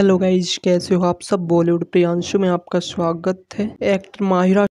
Hello guys कैसे हो आप सब बॉलीवुड प्रियांशु में आपका स्वागत है actor Mahira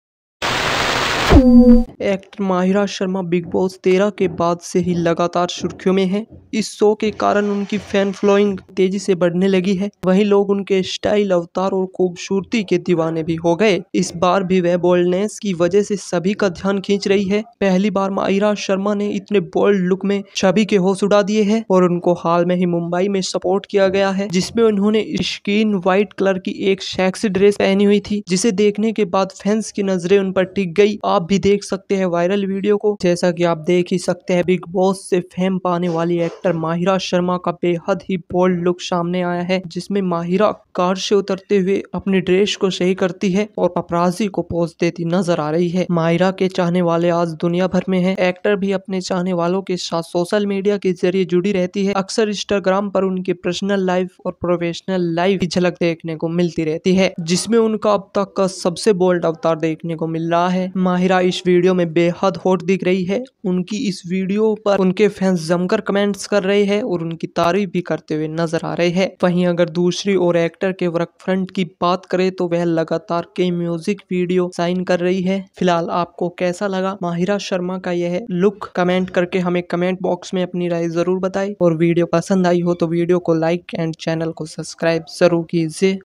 actor Mahira Sharma Bigg Boss तेरह के बाद से ही लगातार सुर्खियों में हैं। इस शो के कारण उनकी फैन फॉलोइंग तेजी से बढ़ने लगी है वहीं लोग उनके स्टाइल अवतार और खूबसूरती के दीवाने भी हो गए इस बार भी वह बोल्डनेस की वजह से सभी का ध्यान खींच रही है पहली बार माहिरा शर्मा ने इतने बोल्ड लुक में छवि के होश उड़ा दिए है और उनको हाल में ही मुंबई में सपोर्ट किया गया है जिसमे उन्होंने स्किन व्हाइट कलर की एक सेक्सी ड्रेस पहनी हुई थी जिसे देखने के बाद फैंस की नजरे उन पर टिक गई आप आप भी देख सकते हैं वायरल वीडियो को जैसा कि आप देख ही सकते हैं बिग बॉस से फेम पाने वाली एक्टर माहिरा शर्मा का बेहद ही बोल्ड लुक सामने आया है जिसमें माहिरा कार से उतरते हुए अपनी ड्रेस को सही करती है और अपराजी को पोज देती नजर आ रही है माहिरा के चाहने वाले आज दुनिया भर में है एक्टर भी अपने चाहने वालों के साथ सोशल मीडिया के जरिए जुड़ी रहती है अक्सर इंस्टाग्राम पर उनकी पर्सनल लाइफ और प्रोफेशनल लाइफ की झलक देखने को मिलती रहती है जिसमें उनका अब तक का सबसे बोल्ड अवतार देखने को मिल रहा है माहिरा मीरा इस वीडियो में बेहद हॉट दिख रही है उनकी इस वीडियो पर उनके फैंस जमकर कमेंट्स कर रहे हैं और उनकी तारीफ भी करते हुए नजर आ रहे हैं वहीं अगर दूसरी ओर एक्टर के वर्क फ्रंट की बात करें तो वह लगातार कई म्यूजिक वीडियो साइन कर रही है फिलहाल आपको कैसा लगा माहिरा शर्मा का यह लुक कमेंट करके हमें कमेंट बॉक्स में अपनी राय जरूर बताए और वीडियो पसंद आई हो तो वीडियो को लाइक एंड चैनल को सब्सक्राइब जरूर कीजिए